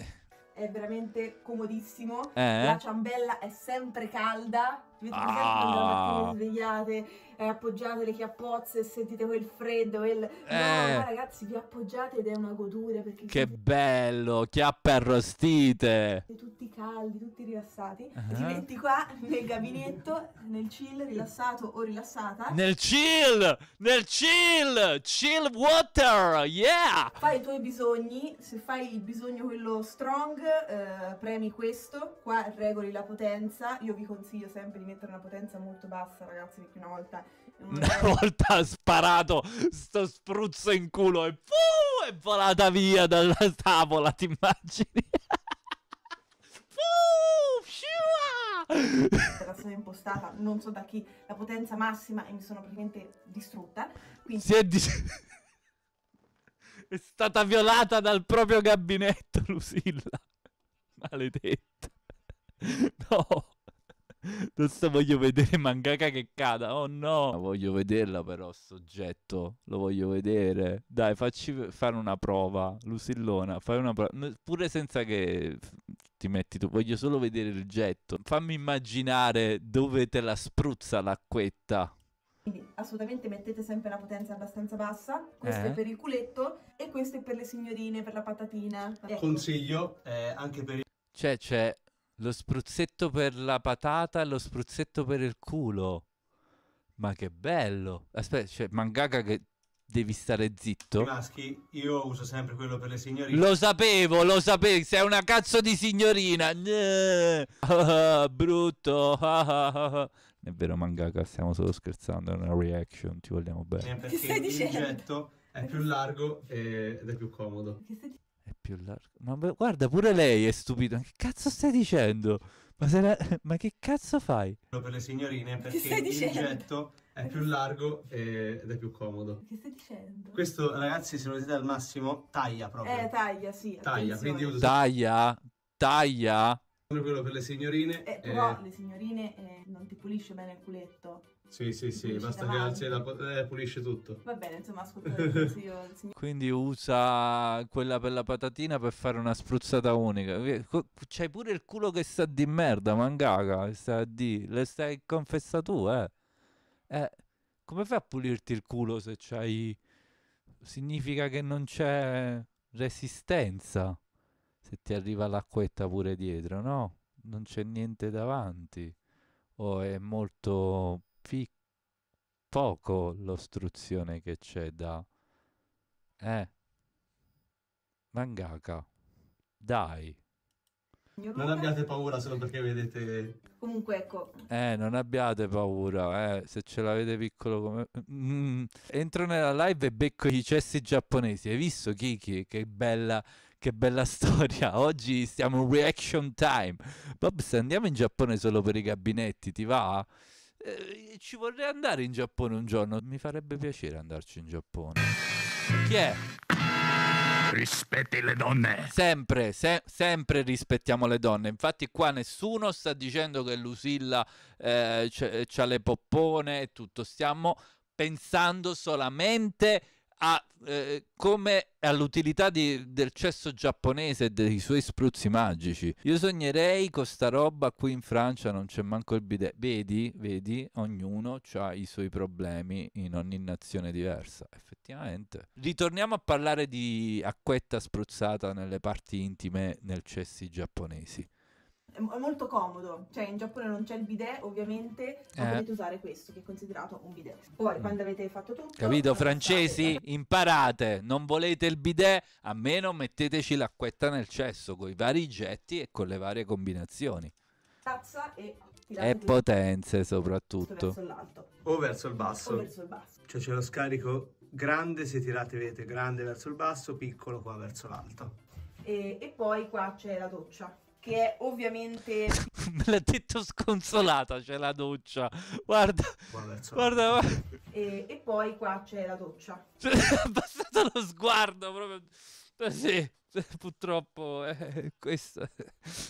È veramente comodissimo. Eh? La ciambella è sempre calda vi trovate ah. sempre svegliate, e appoggiate le chiappozze e sentite quel freddo. Quel... Eh. No, ragazzi, vi appoggiate ed è una godura. Perché che siete... bello, chiappe arrostite. Tutti caldi, tutti rilassati. Uh-huh. Ti metti qua nel gabinetto, nel chill, rilassato o rilassata. Nel chill, nel chill, chill water, yeah! Fai i tuoi bisogni, se fai il bisogno quello strong, eh, premi questo, qua regoli la potenza. Io vi consiglio sempre di mettere una potenza molto bassa, ragazzi, perché una volta... Una, volta, ha sparato sto spruzzo in culo e puh, è volata via dalla tavola, ti immagini? la sono impostata non so da chi la potenza massima e mi sono praticamente distrutta quindi... si è, dis... è stata violata dal proprio gabinetto Lusilla. maledetta no non Adesso voglio vedere mangaka che cada. Oh no! La voglio vederla però, soggetto. Lo voglio vedere. Dai, facci fare una prova. Lusillona, fai una prova. pure senza che ti metti tu. Voglio solo vedere il getto. Fammi immaginare dove te la spruzza l'acquetta. Quindi assolutamente mettete sempre la potenza abbastanza bassa. Questo eh. è per il culetto e questo è per le signorine, per la patatina. Ecco. Consiglio eh, anche per... Cioè, c'è lo spruzzetto per la patata e lo spruzzetto per il culo. Ma che bello! Aspetta, cioè, mangaka che devi stare zitto. I maschi, io uso sempre quello per le signorine. Lo sapevo, lo sapevo, sei una cazzo di signorina. brutto. è vero, mangaka, stiamo solo scherzando, è una reaction, ti vogliamo bene. Perché che stai dicendo? Il getto è più largo ed è più comodo. Che stai dicendo? È più largo. Ma guarda, pure lei è stupida. Ma che cazzo stai dicendo? Ma, la... ma che cazzo fai? Per le signorine, perché il dicendo? getto è più largo ed è più comodo. Che stai dicendo? Questo, ragazzi, se lo vedete al massimo, taglia proprio. Eh, taglia, sì. Taglia, quindi uso... Taglia, taglia. Quello per le signorine. Eh, eh però eh... le signorine eh, non ti pulisce bene il culetto sì, sì, sì, basta che alzi la eh, pulisce tutto. Va bene, insomma, ascolta il consiglio Quindi usa quella per la patatina per fare una spruzzata unica. C'hai pure il culo che sta di merda, mangaga, sta di... Le stai confessa tu, eh. eh. Come fai a pulirti il culo se c'hai... Significa che non c'è resistenza se ti arriva l'acquetta pure dietro, no? Non c'è niente davanti. O oh, è molto fi- poco l'ostruzione che c'è da... Eh. Mangaka. Dai. Non abbiate paura solo perché vedete... Comunque ecco. Eh, non abbiate paura, eh, se ce l'avete piccolo come... Mm. Entro nella live e becco i cessi giapponesi. Hai visto Kiki? Che bella, che bella storia. Oggi stiamo reaction time. Bob se andiamo in Giappone solo per i gabinetti, ti va? Eh, ci vorrei andare in Giappone un giorno, mi farebbe piacere andarci in Giappone. Chi è? Rispetti le donne. Sempre, se- sempre rispettiamo le donne. Infatti qua nessuno sta dicendo che Lusilla eh, c'ha le poppone e tutto. Stiamo pensando solamente a, eh, come all'utilità di, del cesso giapponese e dei suoi spruzzi magici. Io sognerei con sta roba qui in Francia non c'è manco il bidet. Vedi, vedi, ognuno ha i suoi problemi in ogni nazione diversa, effettivamente. Ritorniamo a parlare di acquetta spruzzata nelle parti intime nel cessi giapponesi è molto comodo, cioè in Giappone non c'è il bidet ovviamente, ma eh. potete usare questo che è considerato un bidet. Poi mm. quando avete fatto tutto... Capito francesi, state... imparate, non volete il bidet, a meno metteteci l'acquetta nel cesso con i vari getti e con le varie combinazioni. Tazza e... E potenze soprattutto. Verso l'alto. O verso il basso. O verso il basso. Cioè c'è lo scarico grande se tirate vedete, grande verso il basso, piccolo qua verso l'alto. E, e poi qua c'è la doccia che è ovviamente... Me l'ha detto sconsolata, c'è la doccia. Guarda, guarda, guarda. E, e, poi qua c'è la doccia. Cioè, ha passato lo sguardo proprio... Eh, sì, purtroppo eh, questa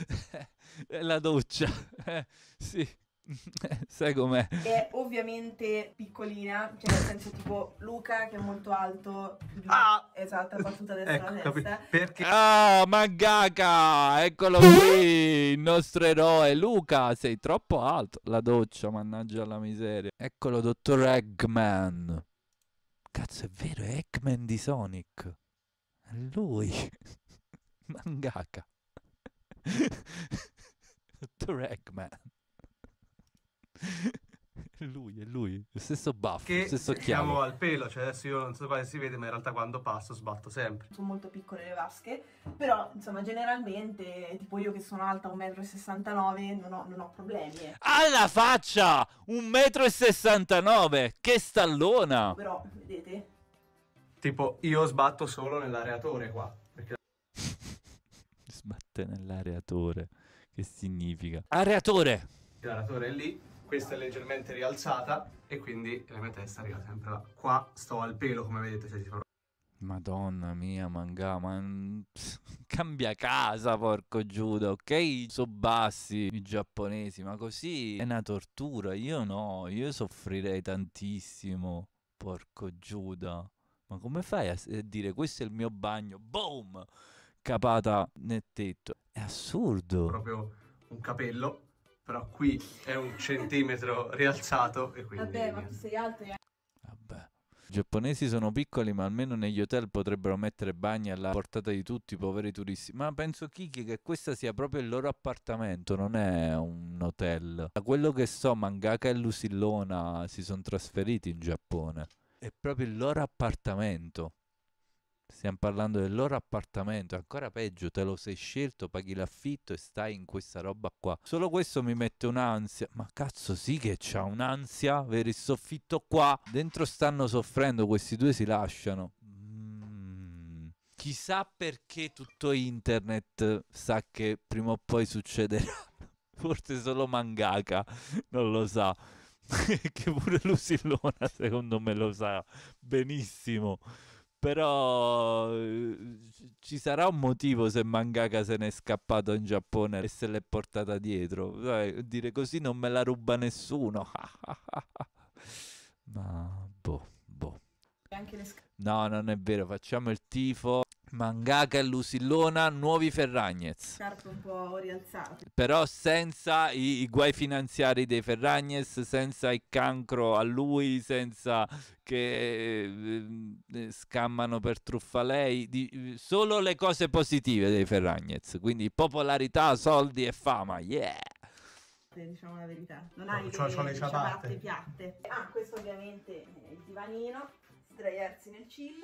è la doccia. Eh, sì. Sai com'è? È ovviamente piccolina, cioè nel senso tipo Luca che è molto alto. Ah! Esatto, battuta dentro ecco, la capi- testa. Perché? Ah, Mangaka! Eccolo qui, il nostro eroe. Luca, sei troppo alto. La doccia, mannaggia la miseria. Eccolo, dottor Eggman. Cazzo, è vero, è Eggman di Sonic. È lui. Mangaka. dottor Eggman. lui, è lui, lo stesso buff, che stesso chiavo. al pelo, cioè adesso io non so quale si vede, ma in realtà quando passo sbatto sempre. Sono molto piccole le vasche, però insomma generalmente, tipo io che sono alta 1,69 m, non ho, non ho problemi. Eh. Alla faccia! 1,69 m! Che stallona! Però, vedete? Tipo, io sbatto solo nell'areatore qua. Perché... Sbatte nell'areatore, che significa? Areatore! L'areatore è lì, questa è leggermente rialzata e quindi la mia testa arriva sempre là. Qua sto al pelo, come vedete, se si fa... Madonna mia, manga, ma cambia casa, porco Giuda, ok? So bassi i giapponesi, ma così è una tortura. Io no, io soffrirei tantissimo, porco Giuda. Ma come fai a dire questo è il mio bagno? Boom! Capata nel tetto. È assurdo. Proprio un capello però qui è un centimetro rialzato e quindi... Vabbè, ma tu sei alto e... Vabbè. I giapponesi sono piccoli, ma almeno negli hotel potrebbero mettere bagni alla portata di tutti i poveri turisti. Ma penso, Kiki, che questo sia proprio il loro appartamento, non è un hotel. Da quello che so, Mangaka e Lusillona si sono trasferiti in Giappone. È proprio il loro appartamento stiamo parlando del loro appartamento, ancora peggio, te lo sei scelto, paghi l'affitto e stai in questa roba qua. Solo questo mi mette un'ansia, ma cazzo sì che c'ha un'ansia avere il soffitto qua. Dentro stanno soffrendo, questi due si lasciano. Mm. Chissà perché tutto internet sa che prima o poi succederà. Forse solo Mangaka non lo sa. che pure Lusillona, secondo me lo sa benissimo. Però eh, ci sarà un motivo se Mangaka se n'è scappato in Giappone e se l'è portata dietro. dire così non me la ruba nessuno. Ma boh, boh. No, non è vero, facciamo il tifo. Mangaka e Lusillona, nuovi Ferragnez. Scarpe un po' rialzate. Però senza i, i, guai finanziari dei Ferragnez, senza il cancro a lui, senza che eh, eh, scammano per truffa lei, di, solo le cose positive dei Ferragnez, quindi popolarità, soldi e fama, yeah! Diciamo la verità, non hai no, cioè, le, le ciabatte piatte. Ah, questo ovviamente è il divanino, sdraiarsi nel chill.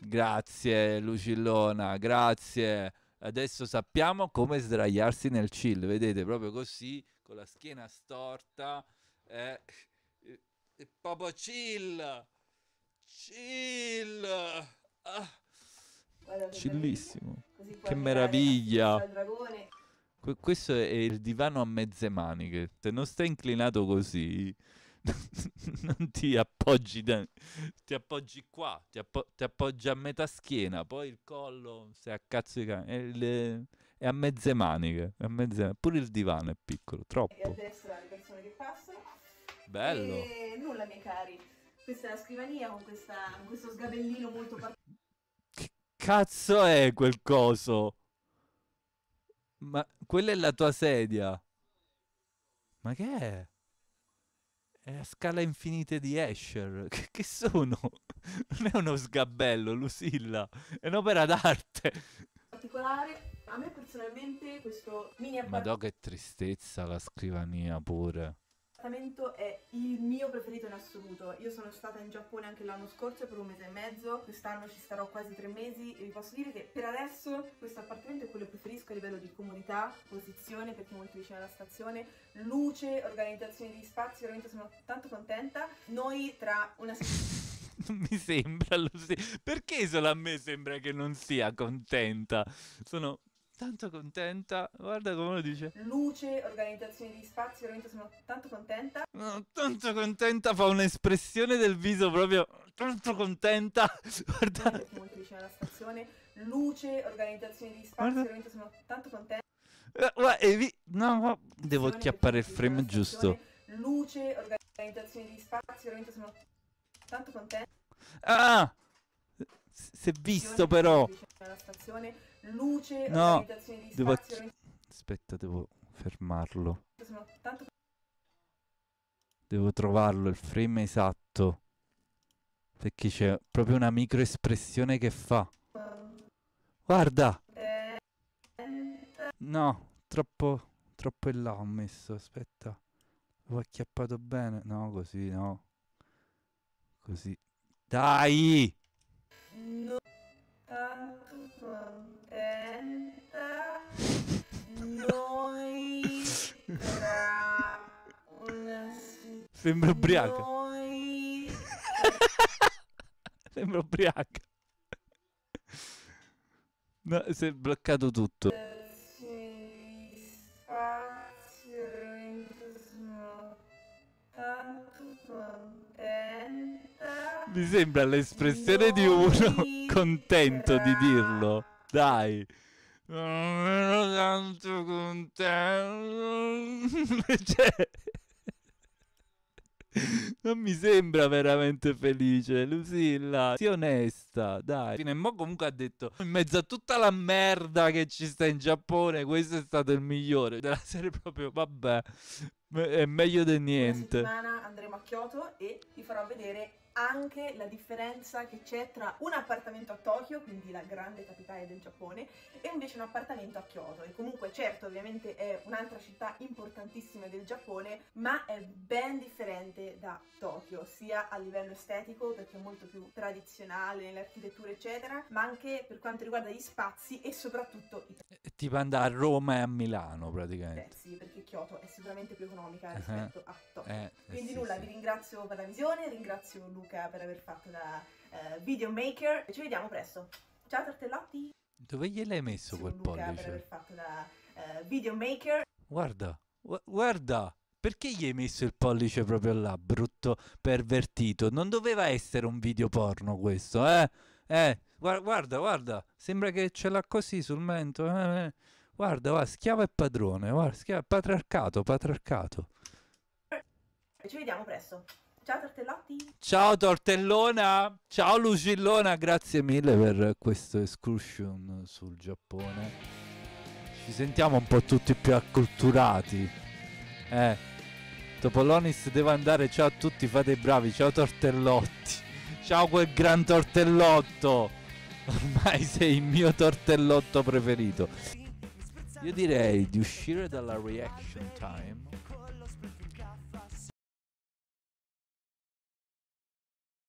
Grazie Lucillona, grazie. Adesso sappiamo come sdraiarsi nel chill, vedete, proprio così, con la schiena storta. Eh, eh, eh proprio chill, chill. Ah. Chillissimo. Che meraviglia. Questo è il divano a mezze maniche. Se non stai inclinato così, non ti appoggi, da, ti appoggi qua, ti, appo- ti, appoggi a metà schiena, poi il collo sei a cazzo di cane, è, le, è a mezze maniche, a mezze, pure il divano è piccolo, troppo. E a destra le persone che passano. Bello. E nulla miei cari, questa è la scrivania con, questa, con questo sgabellino molto particolare. Che cazzo è quel coso? Ma quella è la tua sedia. Ma che è? è eh, a scala infinite di Escher. Che, che sono? Non è uno sgabello, Lucilla. È un'opera d'arte. Particolare, a me personalmente questo mini abbaglio. Ma che tristezza la scrivania pure trattamento è il mio preferito in assoluto. Io sono stata in Giappone anche l'anno scorso per un mese e mezzo, quest'anno ci starò quasi tre mesi e vi posso dire che per adesso questo appartamento è quello che preferisco a livello di comodità, posizione perché è molto vicino alla stazione, luce, organizzazione degli spazi, veramente sono tanto contenta. Noi tra una settimana non mi sembra lo stesso. Perché solo a me sembra che non sia contenta? Sono tanto contenta. Guarda come lo dice. Luce, organizzazione di spazi, veramente sono tanto contenta. No, tanto contenta fa un'espressione del viso proprio tanto contenta. Guarda. Molto vicino alla stazione. Luce, organizzazione di spazi, Guarda. veramente sono tanto contenta. Ma eh, vi... No, ma devo acchiappare il frame giusto. Luce, organizzazione di spazi, veramente sono tanto contenta. Ah! Si è visto però. Alla stazione luce, no, devo... Spazio... Aspetta, devo fermarlo. Tanto... Devo trovarlo, il frame esatto. Perché c'è proprio una microespressione che fa. Guarda! No, troppo, troppo in là ho messo, aspetta. L'ho acchiappato bene. No, così, no. Così. Dai! No contenta noi tra una Sembra ubriaca. Noi... Sembra ubriaca. No, si è bloccato tutto. Mi sembra l'espressione di uno contento di dirlo. Dai. Non ero tanto contento. cioè, non mi sembra veramente felice, Lucilla. Sii onesta, dai. Fine, mo comunque ha detto, in mezzo a tutta la merda che ci sta in Giappone, questo è stato il migliore. Della serie proprio, vabbè, è meglio di niente. Questa settimana andremo a Kyoto e vi farò vedere anche la differenza che c'è tra un appartamento a Tokyo, quindi la grande capitale del Giappone, e invece un appartamento a Kyoto. E comunque certo, ovviamente è un'altra città importantissima del Giappone, ma è ben differente da Tokyo, sia a livello estetico, perché è molto più tradizionale nell'architettura, eccetera, ma anche per quanto riguarda gli spazi e soprattutto i prezzi. Eh, eh, tipo andare a Roma e a Milano praticamente. Eh, sì, perché Kyoto è sicuramente più economica rispetto uh-huh. a Tokyo. Eh, Quindi sì, nulla, sì. vi ringrazio per la visione, ringrazio Luca Luca per aver fatto da uh, eh, videomaker. Ci vediamo presto. Ciao tartellotti! Dove gliel'hai messo quel Luca pollice? per aver fatto da uh, eh, videomaker. Guarda, gu- guarda! Perché gli hai messo il pollice proprio là, brutto pervertito? Non doveva essere un video porno questo, eh? Eh, guarda, guarda, sembra che ce l'ha così sul mento. Eh, eh. Guarda, guarda, schiavo e padrone, guarda, schiavo, patriarcato, patriarcato. Ci vediamo presto. Ciao tortellotti. Ciao tortellona. Ciao Lucillona, grazie mille per questo excursion sul Giappone. Ci sentiamo un po' tutti più acculturati. Eh. Topolonis deve andare. Ciao a tutti, fate i bravi. Ciao tortellotti. Ciao quel gran tortellotto. Ormai sei il mio tortellotto preferito. Io direi di uscire dalla reaction time